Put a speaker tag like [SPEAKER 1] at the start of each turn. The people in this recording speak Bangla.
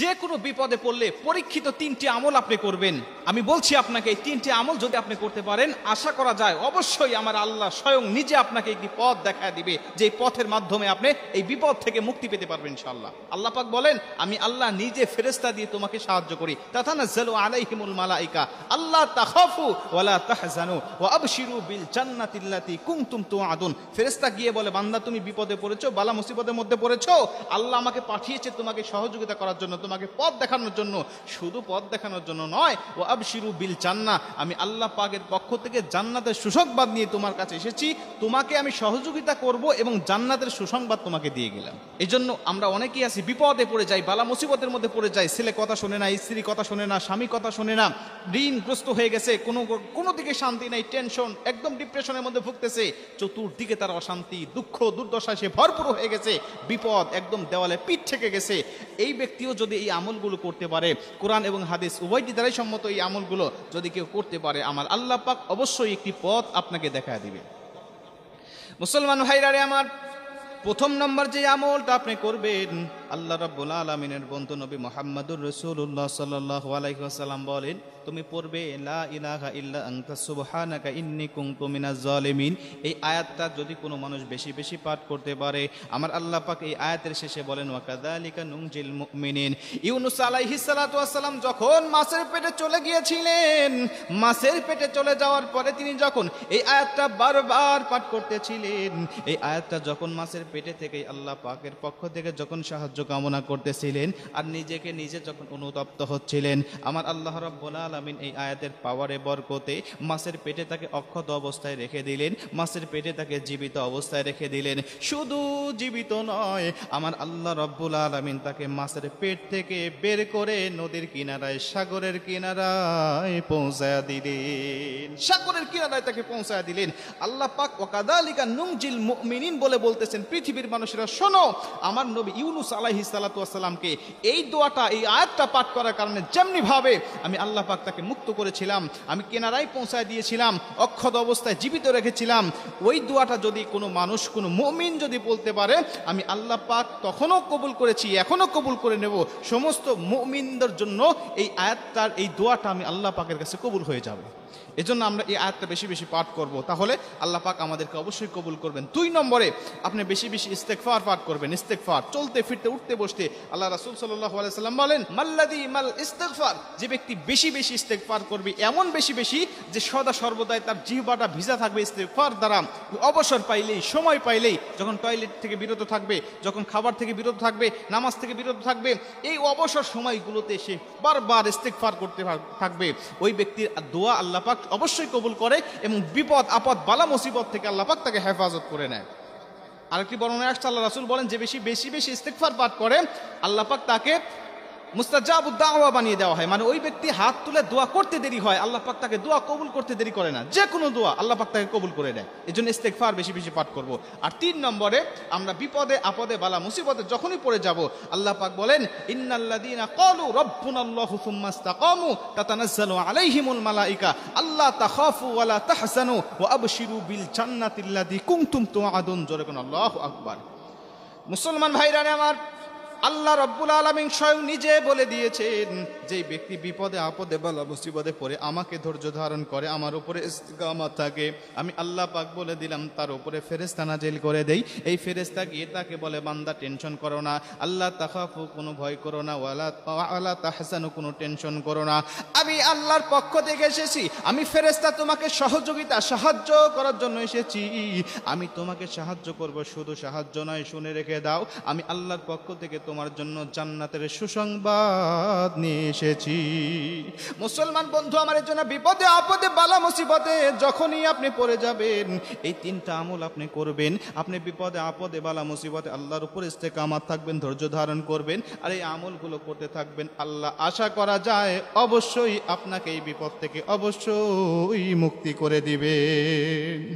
[SPEAKER 1] যে কোনো বিপদে পড়লে পরীক্ষিত তিনটি আমল আপনি করবেন আমি বলছি আপনাকে এই তিনটি আমল যদি আপনি করতে পারেন আশা করা যায় অবশ্যই আমার আল্লাহ স্বয়ং নিজে আপনাকে একটি পথ দেখা দিবে যে পথের মাধ্যমে আপনি এই বিপদ থেকে মুক্তি পেতে পারবেন ইনশাল্লাহ আল্লাহ পাক বলেন আমি আল্লাহ নিজে ফেরেস্তা দিয়ে তোমাকে সাহায্য করি তথা না জেলো আলাইহিমুল মালাইকা আল্লাহ তাহফু ওয়ালা তাহজানু ও আবশিরু বিল জান্নাতিল্লাতি কুমতুম আদুন ফেরেস্তা গিয়ে বলে বান্দা তুমি বিপদে পড়েছো বালা মুসিবতের মধ্যে পড়েছো আল্লাহ আমাকে পাঠিয়েছে তোমাকে সহযোগিতা করার জন্য জন্য তোমাকে পথ দেখানোর জন্য শুধু পথ দেখানোর জন্য নয় ও আবশিরু বিল চান্না আমি আল্লাহ পাকের পক্ষ থেকে জান্নাতের সুসংবাদ নিয়ে তোমার কাছে এসেছি তোমাকে আমি সহযোগিতা করব এবং জান্নাতের সুসংবাদ তোমাকে দিয়ে গেলাম এই জন্য আমরা অনেকেই আছি বিপদে পড়ে যাই বালা মুসিবতের মধ্যে পড়ে যাই ছেলে কথা শোনে না স্ত্রী কথা শোনে না স্বামী কথা শোনে না ঋণগ্রস্ত হয়ে গেছে কোনো কোনো দিকে শান্তি নেই টেনশন একদম ডিপ্রেশনের মধ্যে ভুগতেছে চতুর্দিকে তার অশান্তি দুঃখ দুর্দশা সে ভরপুর হয়ে গেছে বিপদ একদম দেওয়ালে পিঠ থেকে গেছে এই ব্যক্তিও যদি এই আমলগুলো করতে পারে কোরআন এবং হাদিস উভয়টি দ্বারাই সম্মত এই আমলগুলো যদি কেউ করতে পারে আমার আল্লাহ পাক অবশ্যই একটি পথ আপনাকে দেখা দিবে মুসলমান ভাইরারে আমার প্রথম নম্বর যে আমলটা আপনি করবেন আল্লাহ রাব্বুল আলমিনের বন্ধু নবী মোহাম্মদুর রসুল্লাহ সাল্লাহ আলাইসাল্লাম বলেন তুমি পড়বে লা ইলাহা ইল্লা আংতা সুবহানাকা ইন্নি কুনতু মিনাজ এই আয়াতটা যদি কোনো মানুষ বেশি বেশি পাঠ করতে পারে আমার আল্লাহ পাক এই আয়াতের শেষে বলেন ওয়া কাযালিকা নুনজিল মুমিনিন ইউনুস আলাইহিস সালাতু ওয়াসসালাম যখন মাছের পেটে চলে গিয়েছিলেন মাছের পেটে চলে যাওয়ার পরে তিনি যখন এই আয়াতটা বারবার পাঠ করতেছিলেন এই আয়াতটা যখন মাছের পেটে থেকে আল্লাহ পাকের পক্ষ থেকে যখন সাহায্য কামনা করতেছিলেন আর নিজেকে নিজে যখন অনুতপ্ত হচ্ছিলেন আমার আল্লাহ রব্বুল আলমিন এই আয়াতের পাওয়ারে বরকতে মাছের পেটে তাকে অক্ষত অবস্থায় রেখে দিলেন মাছের পেটে তাকে জীবিত অবস্থায় রেখে দিলেন শুধু জীবিত নয় আমার আল্লাহ রব্বুল আলমিন তাকে মাছের পেট থেকে বের করে নদীর কিনারায় সাগরের কিনারায় পৌঁছায় দিলেন সাগরের কিনারায় তাকে পৌঁছায় দিলেন আল্লাহ পাক ওকাদালিকা নুমজিল মিনিন বলে বলতেছেন পৃথিবীর মানুষেরা শোনো আমার নবী ইউনুস আলাই আলাহি আসসালামকে এই দোয়াটা এই আয়াতটা পাঠ করার কারণে যেমনিভাবে আমি আল্লাহ পাক তাকে মুক্ত করেছিলাম আমি কেনারায় পৌঁছায় দিয়েছিলাম অক্ষত অবস্থায় জীবিত রেখেছিলাম ওই দোয়াটা যদি কোনো মানুষ কোনো মমিন যদি বলতে পারে আমি আল্লাহ পাক তখনও কবুল করেছি এখনও কবুল করে নেব সমস্ত মমিনদের জন্য এই আয়াতটার এই দোয়াটা আমি আল্লাহ পাকের কাছে কবুল হয়ে যাবো এজন্য আমরা এই আয়াতটা বেশি বেশি পাঠ করব তাহলে আল্লাহ পাক আমাদেরকে অবশ্যই কবুল করবেন দুই নম্বরে আপনি বেশি বেশি ইস্তেকফার পাঠ করবেন ইস্তেকফার চলতে ফিরতে উঠতে বসতে আল্লাহ রাসুল সাল্লাম বলেন মাল্লাদি মাল ইস্তেকফার যে ব্যক্তি বেশি বেশি ইস্তেকফার করবে এমন বেশি বেশি যে সদা সর্বদাই তার জিহবাটা ভিজা থাকবে ইস্তেকফার দ্বারা অবসর পাইলেই সময় পাইলেই যখন টয়লেট থেকে বিরত থাকবে যখন খাবার থেকে বিরত থাকবে নামাজ থেকে বিরত থাকবে এই অবসর সময়গুলোতে সে বারবার ইস্তেকফার করতে থাকবে ওই ব্যক্তির দোয়া আল্লাহ আল্লাপাক অবশ্যই কবুল করে এবং বিপদ আপদ বালা মুসিবত থেকে আল্লাপাক তাকে হেফাজত করে নেয় আরেকটি বর্ণনা আসছে আল্লাহ রাসুল বলেন যে বেশি বেশি বেশি ইস্তেকফার পাঠ করে আল্লাপাক তাকে মুস্তাজাবুদ্দাওয়া বানিয়ে দেওয়া হয় মানে ওই ব্যক্তি হাত তুলে দোয়া করতে দেরি হয় আল্লাহ পাক তাকে দোয়া কবুল করতে দেরি করে না যে কোনো দোয়া আল্লাহ পাক তাকে কবুল করে দেয় এই জন্য ইস্তেকফার বেশি বেশি পাঠ করব আর তিন নম্বরে আমরা বিপদে আপদে বালা মুসিবতে যখনই পড়ে যাব আল্লাহ পাক বলেন ইন্নাল্লাদিনা কলু রব্বুনাল্লাহু সুম্মা ইসতাকামু তাতানাজ্জালু আলাইহিমুল মালাইকা আল্লা তাখাফু ওয়ালা তাহসানু ওয়া আবশিরু বিল জান্নাতিল্লাতী কুনতুম তুআদুন জোরে কোন আল্লাহ আকবার মুসলমান ভাইরা আমার আল্লাহ রব্বুল আলমিন স্বয়ং নিজে বলে দিয়েছেন যে ব্যক্তি বিপদে আপদে বলা মুসিবদে পড়ে আমাকে ধৈর্য ধারণ করে আমার উপরে ইস্তকামা থাকে আমি আল্লাহ পাক বলে দিলাম তার উপরে ফেরেস্তা জেল করে দেই এই ফেরেস্তা গিয়ে তাকে বলে বান্দা টেনশন করো না আল্লাহ তাহাফু কোনো ভয় করো না ওয়ালা আল্লাহ তাহসানু কোনো টেনশন করো না আমি আল্লাহর পক্ষ থেকে এসেছি আমি ফেরেস্তা তোমাকে সহযোগিতা সাহায্য করার জন্য এসেছি আমি তোমাকে সাহায্য করব শুধু সাহায্য নয় শুনে রেখে দাও আমি আল্লাহর পক্ষ থেকে তোমার তোমার জন্য জান্নাতের সুসংবাদ নিয়ে এসেছি মুসলমান বন্ধু আমার জন্য বিপদে আপদে বালা মুসিবতে যখনই আপনি পড়ে যাবেন এই তিনটা আমল আপনি করবেন আপনি বিপদে আপদে বালা মুসিবতে আল্লাহর উপর আমার থাকবেন ধৈর্য ধারণ করবেন আর এই আমলগুলো করতে থাকবেন আল্লাহ আশা করা যায় অবশ্যই আপনাকে এই বিপদ থেকে অবশ্যই মুক্তি করে দিবেন